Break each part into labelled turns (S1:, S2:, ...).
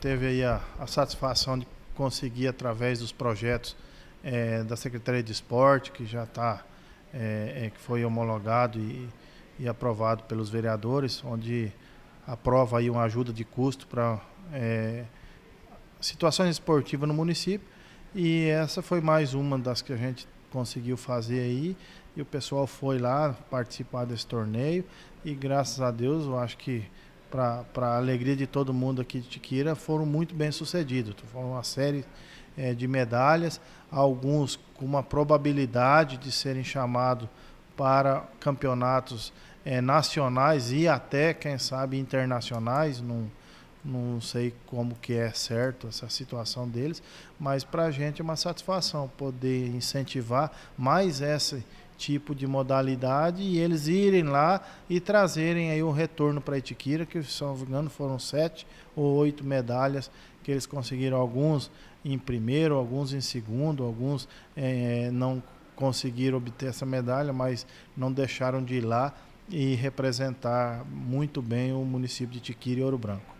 S1: Teve aí a, a satisfação de conseguir, através dos projetos é, da Secretaria de Esporte, que já está, é, é, que foi homologado e, e, aprovado pelos vereadores, onde aprova aí uma ajuda de custo para eh, situações esportivas no município. E essa foi mais uma das que a gente conseguiu fazer aí. E o pessoal foi lá participar desse torneio. E graças a Deus, eu acho que para a alegria de todo mundo aqui de Tiquira, foram muito bem sucedidos. Então, foram uma série é, de medalhas, alguns com uma probabilidade de serem chamados para campeonatos é, nacionais e até, quem sabe, internacionais. Num, não sei como que é certo essa situação deles, mas para a gente é uma satisfação poder incentivar mais essa tipo de modalidade e eles irem lá e trazerem aí o um retorno para Itiquira, que se não me engano foram sete ou oito medalhas que eles conseguiram, alguns em primeiro, alguns em segundo, alguns é, não conseguiram obter essa medalha, mas não deixaram de ir lá e representar muito bem o município de Itiquira e Ouro Branco.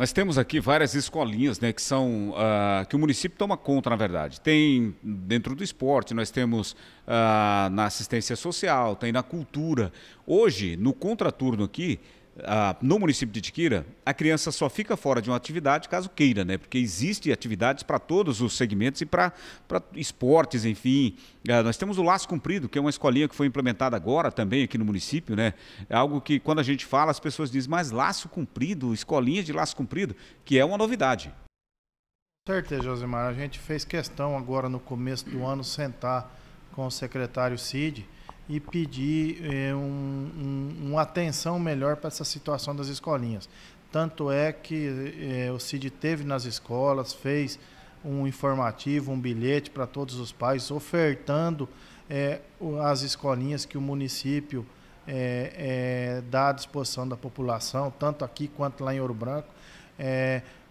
S2: Nós temos aqui várias escolinhas, né, que são uh, que o município toma conta, na verdade. Tem dentro do esporte, nós temos uh, na assistência social, tem na cultura. Hoje, no contraturno aqui, ah, no município de Tiquira, a criança só fica fora de uma atividade caso queira, né? Porque existem atividades para todos os segmentos e para esportes, enfim. Ah, nós temos o Laço Cumprido, que é uma escolinha que foi implementada agora também aqui no município, né? É algo que quando a gente fala, as pessoas dizem, mas Laço Cumprido, escolinha de Laço Cumprido, que é uma novidade.
S1: Com certeza, Josimar. A gente fez questão agora no começo do ano sentar com o secretário Cid e pedir é, um, um, uma atenção melhor para essa situação das escolinhas. Tanto é que é, o CID teve nas escolas, fez um informativo, um bilhete para todos os pais, ofertando é, as escolinhas que o município é, dá à disposição da população, tanto aqui quanto lá em Ouro Branco.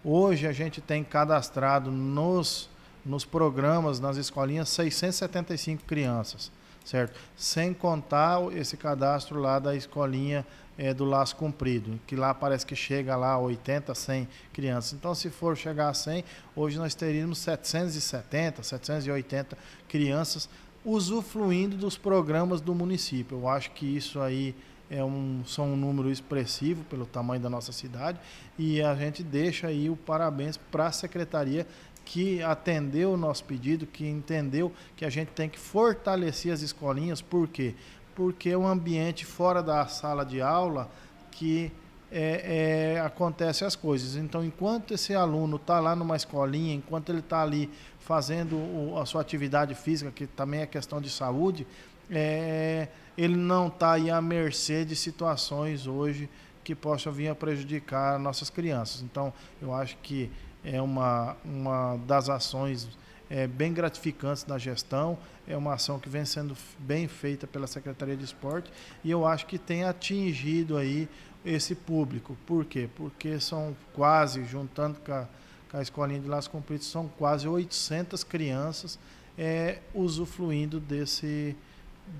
S1: hoje a gente tem cadastrado nos, nos programas, nas escolinhas, 675 crianças certo? Sem contar esse cadastro lá da escolinha é, do laço comprido, que lá parece que chega lá 80, 100 crianças. Então, se for chegar a 100, hoje nós teríamos 770, 780 crianças usufruindo dos programas do município. Eu acho que isso aí é um, são um número expressivo pelo tamanho da nossa cidade e a gente deixa aí o parabéns para a Secretaria que atendeu o nosso pedido, que entendeu que a gente tem que fortalecer as escolinhas, por quê? Porque é um ambiente fora da sala de aula que é, é, acontece as coisas. Então, enquanto esse aluno está lá numa escolinha, enquanto ele está ali fazendo o, a sua atividade física, que também é questão de saúde, é, ele não está aí à mercê de situações hoje que possam vir a prejudicar nossas crianças. Então, eu acho que é uma, uma das ações é, bem gratificantes na gestão, é uma ação que vem sendo bem feita pela Secretaria de Esporte e eu acho que tem atingido aí esse público. Por quê? Porque são quase, juntando com a, com a Escolinha de Laço Comprido, são quase 800 crianças é, usufruindo desse,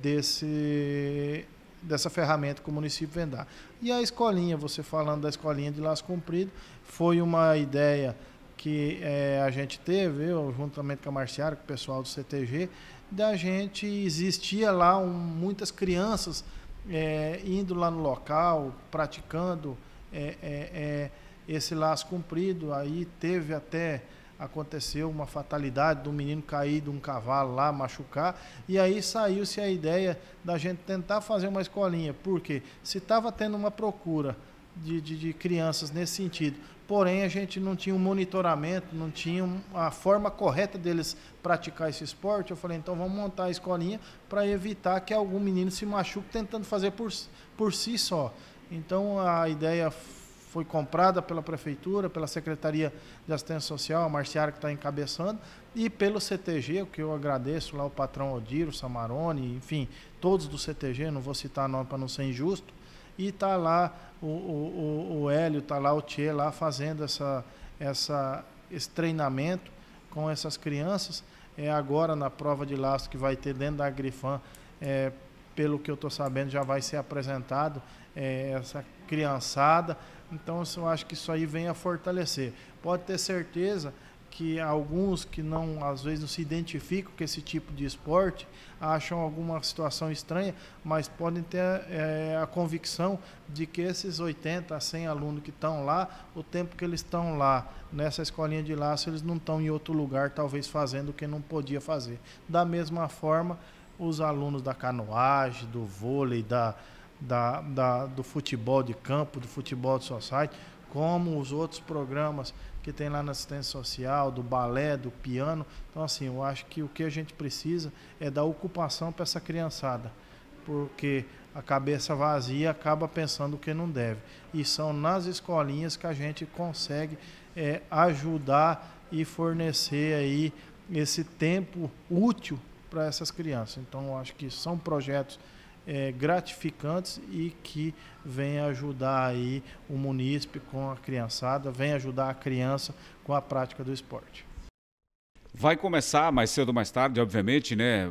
S1: desse dessa ferramenta que o município vem dar. E a escolinha, você falando da escolinha de laço comprido, foi uma ideia que é, a gente teve, eu, juntamente com a Marciara, com o pessoal do CTG, da gente existia lá um, muitas crianças é, indo lá no local, praticando é, esse laço comprido. Aí teve até aconteceu uma fatalidade do menino cair de um cavalo lá, machucar, e aí saiu-se a ideia da gente tentar fazer uma escolinha, porque se estava tendo uma procura de, de, de, crianças nesse sentido. Porém, a gente não tinha um monitoramento, não tinha a forma correta deles praticar esse esporte. Eu falei, então vamos montar a escolinha para evitar que algum menino se machuque tentando fazer por, por si só. Então a ideia foi comprada pela prefeitura, pela Secretaria de Assistência Social, a Marciara que está encabeçando, e pelo CTG, o que eu agradeço lá o patrão Odiro, Samarone, enfim, todos do CTG, não vou citar nome para não ser injusto e tá lá o, o, o Hélio, tá lá o Tchê lá fazendo essa, essa, esse treinamento com essas crianças. É agora na prova de laço que vai ter dentro da Grifan, é, pelo que eu estou sabendo, já vai ser apresentado é, essa criançada. Então eu acho que isso aí vem a fortalecer. Pode ter certeza que alguns que não às vezes não se identificam com esse tipo de esporte acham alguma situação estranha, mas podem ter é, a convicção de que esses 80 a 100 alunos que estão lá, o tempo que eles estão lá nessa escolinha de laço, eles não estão em outro lugar, talvez fazendo o que não podia fazer. Da mesma forma, os alunos da canoagem, do vôlei, da, da, da do futebol de campo, do futebol de society, como os outros programas que tem lá na assistência social, do balé, do piano. Então, assim, eu acho que o que a gente precisa é dar ocupação para essa criançada, porque a cabeça vazia acaba pensando o que não deve. E são nas escolinhas que a gente consegue é, ajudar e fornecer aí esse tempo útil para essas crianças. Então, eu acho que são projetos é, gratificantes e que venha ajudar aí o munícipe com a criançada, venha ajudar a criança com a prática do esporte.
S2: Vai começar mais cedo ou mais tarde, obviamente, né?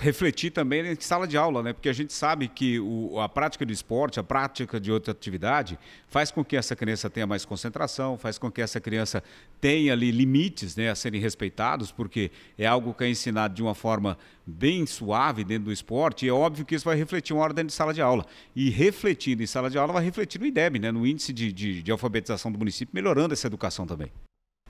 S2: Refletir também em sala de aula, né? Porque a gente sabe que o, a prática do esporte, a prática de outra atividade, faz com que essa criança tenha mais concentração, faz com que essa criança tenha ali limites né, a serem respeitados, porque é algo que é ensinado de uma forma bem suave dentro do esporte, e é óbvio que isso vai refletir uma hora dentro de sala de aula. E refletindo em sala de aula, vai refletir no IDEB, né? No índice de, de, de alfabetização do município, melhorando essa educação também.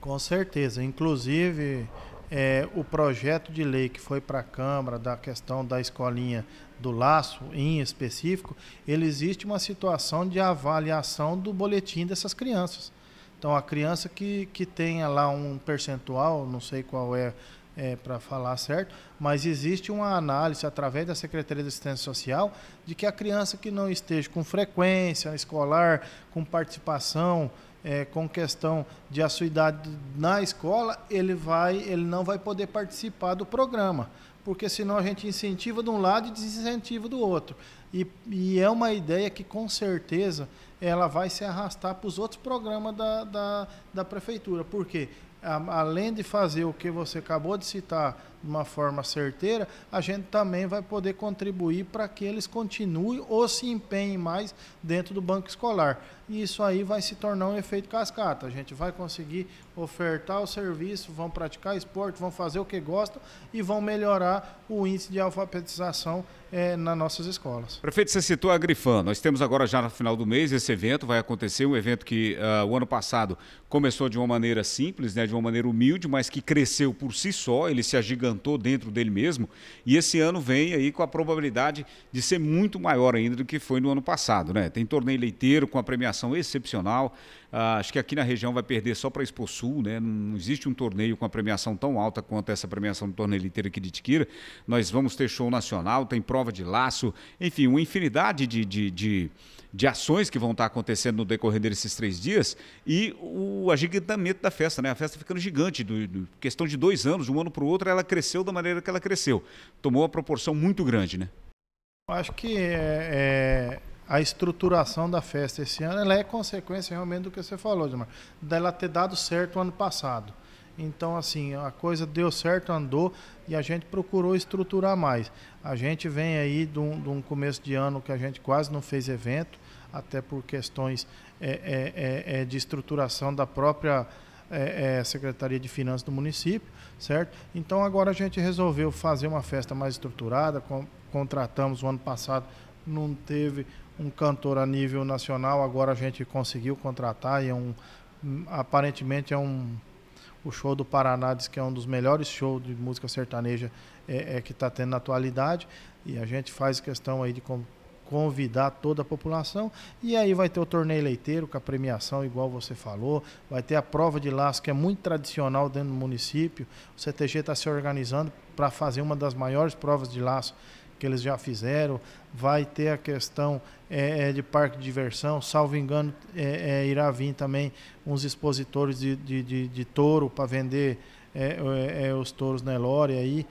S1: Com certeza. Inclusive, é, o projeto de lei que foi para a Câmara da questão da escolinha do laço, em específico, ele existe uma situação de avaliação do boletim dessas crianças. Então, a criança que, que tenha lá um percentual, não sei qual é, é para falar certo, mas existe uma análise através da Secretaria de Assistência Social de que a criança que não esteja com frequência escolar, com participação é, com questão de idade na escola, ele vai, ele não vai poder participar do programa, porque senão a gente incentiva de um lado e desincentiva do outro. E, e é uma ideia que com certeza ela vai se arrastar para os outros programas da, da, da prefeitura, porque além de fazer o que você acabou de citar de uma forma certeira, a gente também vai poder contribuir para que eles continuem ou se empenhem mais dentro do banco escolar. E isso aí vai se tornar um efeito cascata. A gente vai conseguir ofertar o serviço, vão praticar esporte, vão fazer o que gostam e vão melhorar o índice de alfabetização é, nas nossas escolas.
S2: Prefeito, você citou a Grifan. Nós temos agora já no final do mês esse evento, vai acontecer um evento que uh, o ano passado começou de uma maneira simples, né, de uma maneira humilde, mas que cresceu por si só, ele se agigantou encantou dentro dele mesmo. E esse ano vem aí com a probabilidade de ser muito maior ainda do que foi no ano passado, né? Tem torneio leiteiro com a premiação excepcional. Ah, acho que aqui na região vai perder só para Expo Sul, né? Não existe um torneio com a premiação tão alta quanto essa premiação do torneio leiteiro aqui de Tiquira. Nós vamos ter show nacional, tem prova de laço, enfim, uma infinidade de, de, de de ações que vão estar acontecendo no decorrer desses três dias e o agigantamento da festa, né? A festa ficando gigante, do, do questão de dois anos, de um ano para o outro, ela cresceu da maneira que ela cresceu. Tomou uma proporção muito grande, né?
S1: Acho que é, é, a estruturação da festa esse ano é consequência realmente do que você falou, Gilmar, dela ter dado certo o ano passado. Então, assim, a coisa deu certo, andou e a gente procurou estruturar mais. A gente vem aí de um, de um começo de ano que a gente quase não fez evento, até por questões é, é, é, é de estruturação da própria é, é, Secretaria de Finanças do município, certo? Então, agora a gente resolveu fazer uma festa mais estruturada, com, contratamos o ano passado, não teve um cantor a nível nacional, agora a gente conseguiu contratar e é um aparentemente é um o show do Paraná diz que é um dos melhores shows de música sertaneja é, é que está tendo na atualidade. E a gente faz questão aí de convidar toda a população. E aí vai ter o torneio leiteiro com a premiação, igual você falou. Vai ter a prova de laço, que é muito tradicional dentro do município. O CTG está se organizando para fazer uma das maiores provas de laço que eles já fizeram, vai ter a questão é, é, de parque de diversão, salvo engano, é, é, irá vir também uns expositores de, de, de, de touro para vender é, é, os touros na Elória aí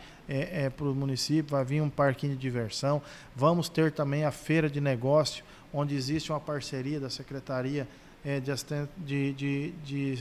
S1: para o município, vai vir um parquinho de diversão, vamos ter também a feira de negócio, onde existe uma parceria da Secretaria de, de, de,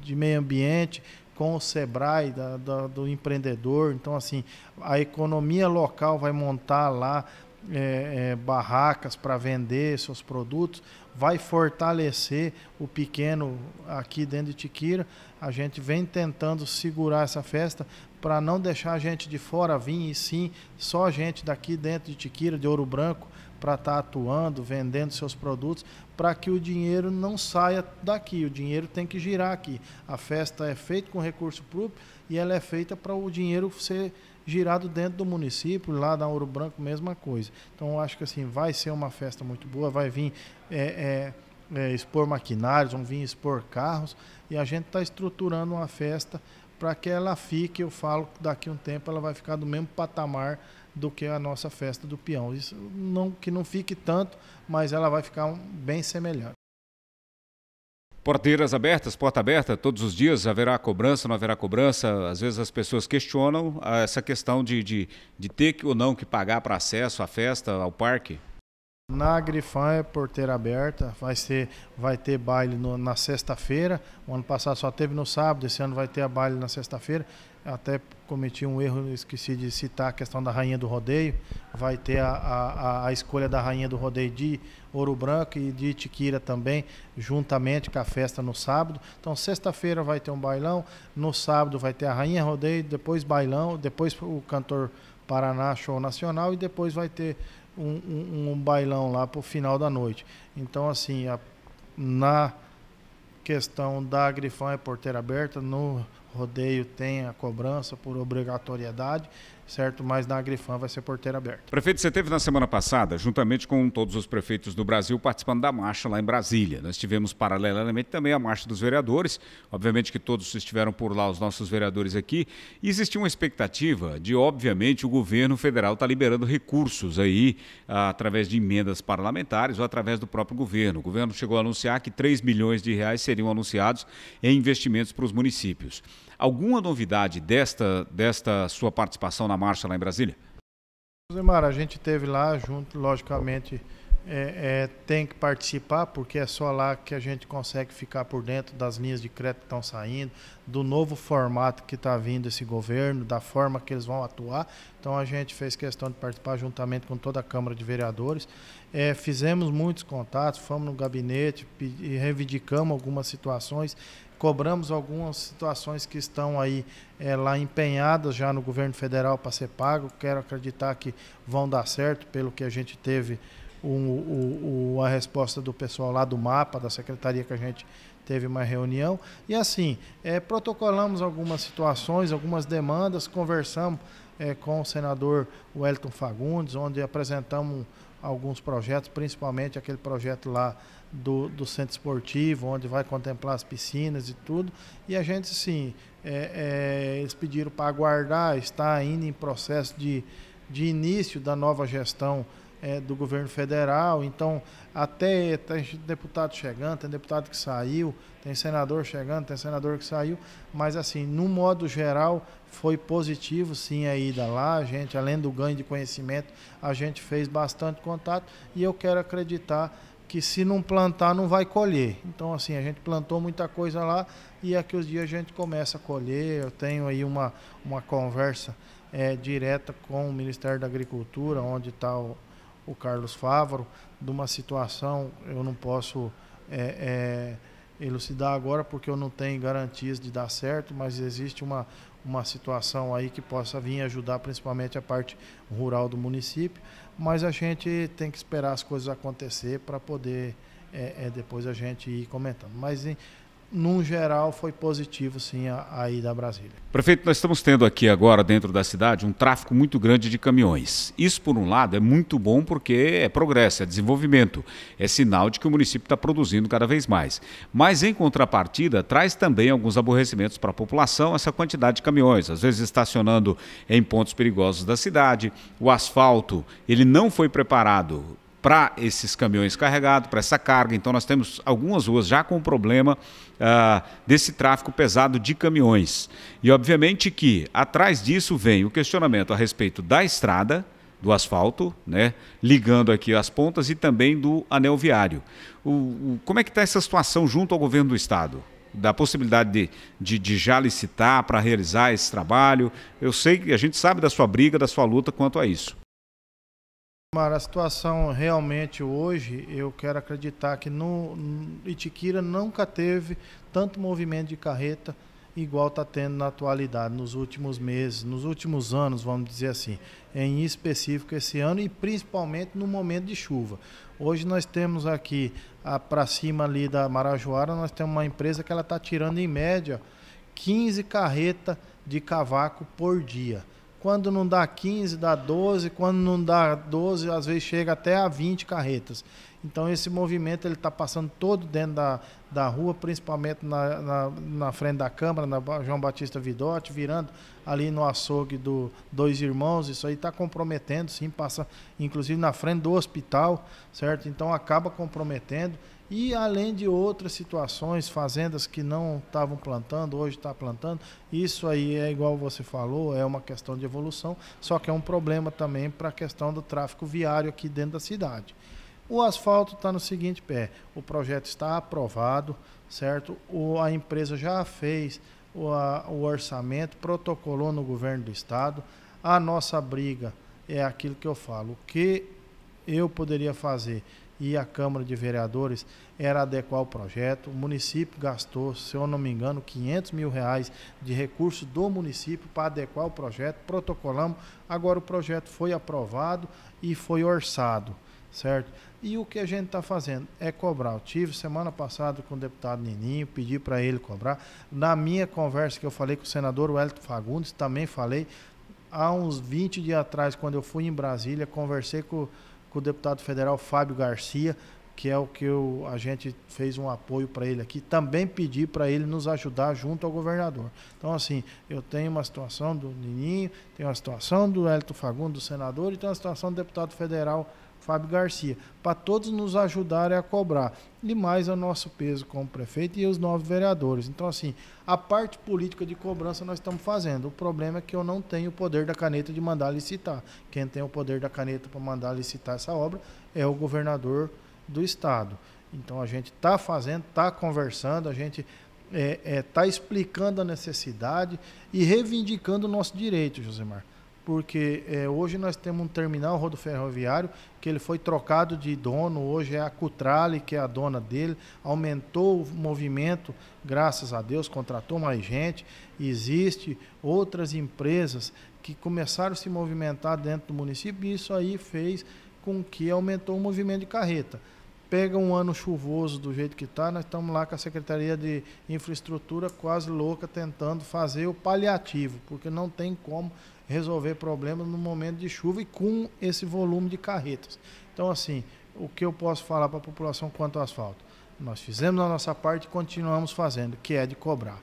S1: de Meio Ambiente com o Sebrae, da, da, do empreendedor. Então, assim, a economia local vai montar lá é, é, barracas para vender seus produtos, vai fortalecer o pequeno aqui dentro de Tiquira. A gente vem tentando segurar essa festa para não deixar a gente de fora vir, e sim só a gente daqui dentro de Tiquira, de Ouro Branco, para estar tá atuando, vendendo seus produtos, para que o dinheiro não saia daqui. O dinheiro tem que girar aqui. A festa é feita com recurso público e ela é feita para o dinheiro ser girado dentro do município, lá da Ouro Branco, mesma coisa. Então, acho que assim, vai ser uma festa muito boa, vai vir é, é, é, expor maquinários, vão vir expor carros, e a gente está estruturando uma festa para que ela fique, eu falo, daqui a um tempo ela vai ficar do mesmo patamar do que a nossa festa do peão. Isso não que não fique tanto, mas ela vai ficar um, bem semelhante.
S2: Porteiras abertas, porta aberta, todos os dias haverá cobrança, não haverá cobrança. Às vezes as pessoas questionam ah, essa questão de, de, de ter que ou não que pagar para acesso à festa, ao parque.
S1: Na Grifan é porteira aberta, vai, ser, vai ter baile no, na sexta-feira. O ano passado só teve no sábado, esse ano vai ter a baile na sexta-feira. Até cometi um erro, esqueci de citar a questão da rainha do rodeio. Vai ter a, a, a escolha da rainha do rodeio de Ouro Branco e de Tiquira também, juntamente com a festa no sábado. Então, sexta-feira vai ter um bailão, no sábado vai ter a rainha rodeio, depois bailão, depois o cantor Paraná Show Nacional e depois vai ter um, um, um bailão lá para o final da noite. Então, assim, a, na questão da Grifão é porteira aberta, no rodeio tem a cobrança por obrigatoriedade, certo? Mas na Agrifan vai ser porteira aberta.
S2: Prefeito, você teve na semana passada, juntamente com todos os prefeitos do Brasil, participando da marcha lá em Brasília. Nós tivemos paralelamente também a marcha dos vereadores, obviamente que todos estiveram por lá, os nossos vereadores aqui, e existia uma expectativa de, obviamente, o governo federal estar tá liberando recursos aí, ah, através de emendas parlamentares ou através do próprio governo. O governo chegou a anunciar que 3 bilhões de reais seriam anunciados em investimentos para os municípios. Alguma novidade desta, desta sua participação na marcha lá em Brasília?
S1: Zemar, a gente teve lá junto, logicamente, é, é, tem que participar, porque é só lá que a gente consegue ficar por dentro das linhas de crédito que estão saindo, do novo formato que está vindo esse governo, da forma que eles vão atuar. Então a gente fez questão de participar juntamente com toda a Câmara de Vereadores. É, fizemos muitos contatos, fomos no gabinete e reivindicamos algumas situações cobramos algumas situações que estão aí é, lá empenhadas já no governo federal para ser pago. Quero acreditar que vão dar certo, pelo que a gente teve o, o, a resposta do pessoal lá do mapa, da secretaria que a gente teve uma reunião. E assim, é, protocolamos algumas situações, algumas demandas, conversamos é, com o senador Wellington Fagundes, onde apresentamos alguns projetos, principalmente aquele projeto lá do, do centro esportivo, onde vai contemplar as piscinas e tudo. E a gente, sim, é, é, eles pediram para aguardar, está ainda em processo de, de início da nova gestão é, do governo federal. Então, até tem deputado chegando, tem deputado que saiu, tem senador chegando, tem senador que saiu, mas assim, no modo geral, foi positivo sim a ida lá. A gente, além do ganho de conhecimento, a gente fez bastante contato e eu quero acreditar que se não plantar não vai colher. Então assim, a gente plantou muita coisa lá e aqui os dias a gente começa a colher. Eu tenho aí uma, uma conversa é, direta com o Ministério da Agricultura, onde está o, o Carlos Fávaro, de uma situação, eu não posso é, é, elucidar agora porque eu não tenho garantias de dar certo, mas existe uma, uma situação aí que possa vir ajudar principalmente a parte rural do município, mas a gente tem que esperar as coisas acontecer para poder é, é, depois a gente ir comentando. Mas em, num geral, foi positivo, sim, a, a ida a Brasília.
S2: Prefeito, nós estamos tendo aqui agora, dentro da cidade, um tráfego muito grande de caminhões. Isso, por um lado, é muito bom porque é progresso, é desenvolvimento, é sinal de que o município está produzindo cada vez mais. Mas, em contrapartida, traz também alguns aborrecimentos para a população essa quantidade de caminhões, às vezes estacionando em pontos perigosos da cidade. O asfalto, ele não foi preparado para esses caminhões carregados, para essa carga. Então, nós temos algumas ruas já com problema ah, desse tráfego pesado de caminhões. E, obviamente, que atrás disso vem o questionamento a respeito da estrada, do asfalto, né, ligando aqui as pontas, e também do anel viário. O, o, como é que está essa situação junto ao governo do Estado? da possibilidade de, de, de já licitar para realizar esse trabalho. Eu sei que a gente sabe da sua briga, da sua luta quanto a isso.
S1: Mara, a situação realmente hoje, eu quero acreditar que no, no Itiquira nunca teve tanto movimento de carreta igual está tendo na atualidade, nos últimos meses, nos últimos anos, vamos dizer assim, em específico esse ano e principalmente no momento de chuva. Hoje nós temos aqui, para cima ali da Marajoara, nós temos uma empresa que ela está tirando em média 15 carretas de cavaco por dia. Quando não dá 15, dá 12. Quando não dá 12, às vezes chega até a 20 carretas. Então esse movimento ele está passando todo dentro da, da rua, principalmente na, na, na, frente da Câmara, na João Batista Vidote, virando ali no açougue do Dois Irmãos. Isso aí está comprometendo, sim, passa inclusive na frente do hospital, certo? Então acaba comprometendo. E além de outras situações, fazendas que não estavam plantando, hoje está plantando, isso aí é igual você falou, é uma questão de evolução, só que é um problema também para a questão do tráfego viário aqui dentro da cidade. O asfalto está no seguinte pé, o projeto está aprovado, certo? O, a empresa já fez o, a, o orçamento, protocolou no governo do estado. A nossa briga é aquilo que eu falo, o que eu poderia fazer? e a Câmara de Vereadores era adequar o projeto. O município gastou, se eu não me engano, 500 mil reais de recurso do município para adequar o projeto, protocolamos. Agora o projeto foi aprovado e foi orçado, certo? E o que a gente está fazendo é cobrar. Eu tive semana passada com o deputado Nininho, pedi para ele cobrar. Na minha conversa que eu falei com o senador Wellington Fagundes, também falei. Há uns 20 dias atrás, quando eu fui em Brasília, conversei com com o deputado federal Fábio Garcia, que é o que eu, a gente fez um apoio para ele aqui, também pedi para ele nos ajudar junto ao governador. Então, assim, eu tenho uma situação do Nininho, tenho uma situação do Hélito Fagundo, do senador, e tenho uma situação do deputado federal Fábio Garcia, para todos nos ajudarem a cobrar. E mais é o nosso peso como prefeito e os nove vereadores. Então, assim, a parte política de cobrança nós estamos fazendo. O problema é que eu não tenho o poder da caneta de mandar licitar. Quem tem o poder da caneta para mandar licitar essa obra é o governador do estado. Então, a gente está fazendo, está conversando, a gente está é, é, tá explicando a necessidade e reivindicando o nosso direito, Josemar porque é, hoje nós temos um terminal ferroviário que ele foi trocado de dono, hoje é a Cutrale que é a dona dele, aumentou o movimento, graças a Deus, contratou mais gente, existe outras empresas que começaram a se movimentar dentro do município e isso aí fez com que aumentou o movimento de carreta. Pega um ano chuvoso do jeito que está, nós estamos lá com a Secretaria de Infraestrutura quase louca tentando fazer o paliativo, porque não tem como resolver problemas no momento de chuva e com esse volume de carretas. Então, assim, o que eu posso falar para a população quanto ao asfalto? Nós fizemos a nossa parte e continuamos fazendo, que é de cobrar.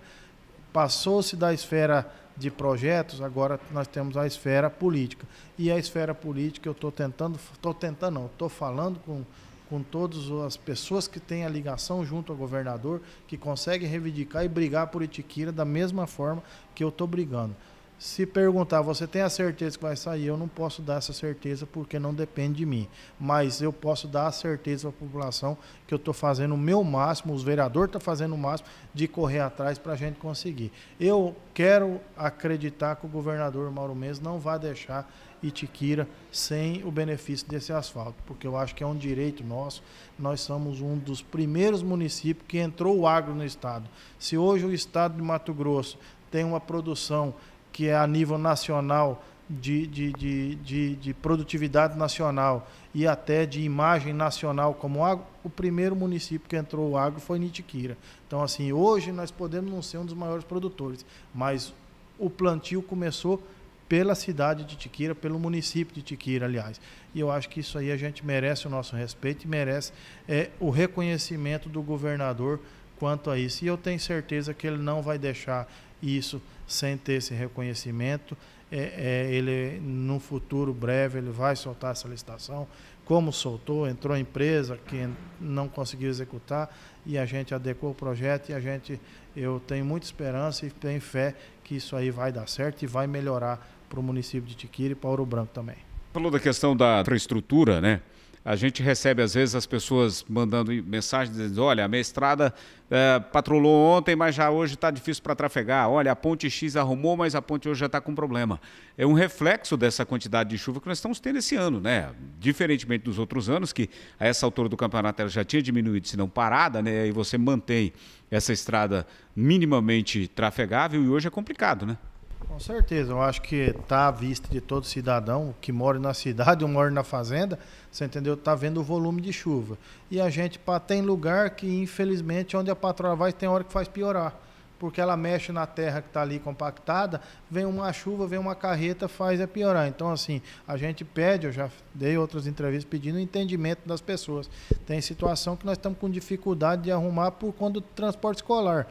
S1: Passou-se da esfera de projetos, agora nós temos a esfera política. E a esfera política eu estou tentando, estou tentando não, estou falando com, com todas as pessoas que têm a ligação junto ao governador, que conseguem reivindicar e brigar por Itiquira da mesma forma que eu estou brigando. Se perguntar, você tem a certeza que vai sair? Eu não posso dar essa certeza porque não depende de mim. Mas eu posso dar a certeza à população que eu estou fazendo o meu máximo, os vereadores estão tá fazendo o máximo de correr atrás para a gente conseguir. Eu quero acreditar que o governador Mauro Mendes não vai deixar Itiquira sem o benefício desse asfalto, porque eu acho que é um direito nosso. Nós somos um dos primeiros municípios que entrou o agro no estado. Se hoje o estado de Mato Grosso tem uma produção que é a nível nacional, de, de, de, de, de produtividade nacional e até de imagem nacional como agro, o primeiro município que entrou o agro foi Nitiquira. Então, assim, hoje nós podemos não ser um dos maiores produtores, mas o plantio começou pela cidade de Tiquira, pelo município de Tiquira, aliás. E eu acho que isso aí a gente merece o nosso respeito e merece é, o reconhecimento do governador quanto a isso. E eu tenho certeza que ele não vai deixar isso sem ter esse reconhecimento, é, é, ele no futuro breve ele vai soltar essa licitação, como soltou, entrou empresa que não conseguiu executar e a gente adequou o projeto e a gente eu tenho muita esperança e tenho fé que isso aí vai dar certo e vai melhorar para o município de Tiquiri e para Ouro Branco também.
S2: Falou da questão da infraestrutura, né? A gente recebe, às vezes, as pessoas mandando mensagens dizendo: olha, a minha estrada é, patrulhou ontem, mas já hoje está difícil para trafegar. Olha, a ponte X arrumou, mas a ponte hoje já está com problema. É um reflexo dessa quantidade de chuva que nós estamos tendo esse ano, né? Diferentemente dos outros anos, que a essa altura do campeonato ela já tinha diminuído, se não parada, né? E você mantém essa estrada minimamente trafegável e hoje é complicado, né?
S1: Com certeza, eu acho que está à vista de todo cidadão que mora na cidade ou mora na fazenda, você entendeu? Está vendo o volume de chuva. E a gente tem lugar que, infelizmente, onde a patroa vai, tem hora que faz piorar. Porque ela mexe na terra que está ali compactada, vem uma chuva, vem uma carreta, faz é piorar. Então, assim, a gente pede, eu já dei outras entrevistas pedindo o entendimento das pessoas. Tem situação que nós estamos com dificuldade de arrumar por conta do transporte escolar.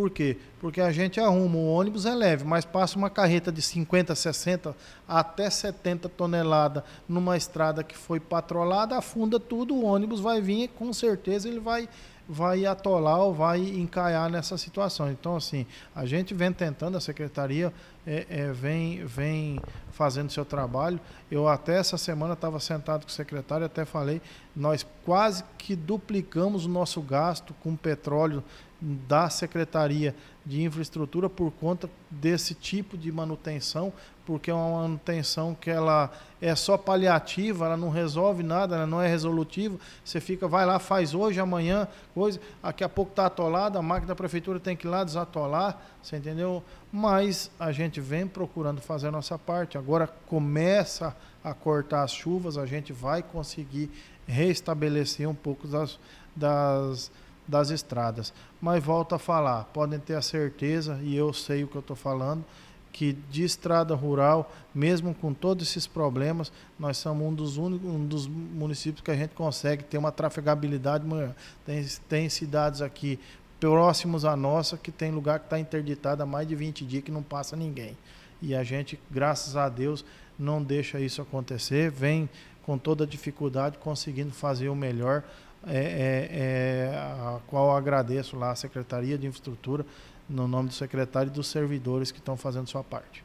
S1: Por quê? Porque a gente arruma, o ônibus é leve, mas passa uma carreta de 50, 60 até 70 toneladas numa estrada que foi patrolada, afunda tudo, o ônibus vai vir e com certeza ele vai vai atolar ou vai encaiar nessa situação. Então, assim, a gente vem tentando, a secretaria é, é, vem, vem fazendo seu trabalho. Eu até essa semana estava sentado com o secretário, até falei, nós quase que duplicamos o nosso gasto com petróleo da secretaria de infraestrutura por conta desse tipo de manutenção, porque é uma manutenção que ela é só paliativa, ela não resolve nada, ela não é resolutiva. Você fica, vai lá, faz hoje, amanhã, coisa, daqui a pouco está atolada, a máquina da prefeitura tem que ir lá desatolar, você entendeu? Mas a gente vem procurando fazer a nossa parte. Agora começa a cortar as chuvas, a gente vai conseguir reestabelecer um pouco das, das das estradas. Mas volto a falar, podem ter a certeza, e eu sei o que eu estou falando, que de estrada rural, mesmo com todos esses problemas, nós somos um dos únicos, um dos municípios que a gente consegue ter uma trafegabilidade maior. Tem, tem cidades aqui próximos à nossa que tem lugar que está interditado há mais de 20 dias que não passa ninguém. E a gente, graças a Deus, não deixa isso acontecer, vem com toda dificuldade conseguindo fazer o melhor é, é, é, a qual agradeço lá a Secretaria de Infraestrutura, no nome do secretário e dos servidores que estão fazendo sua parte.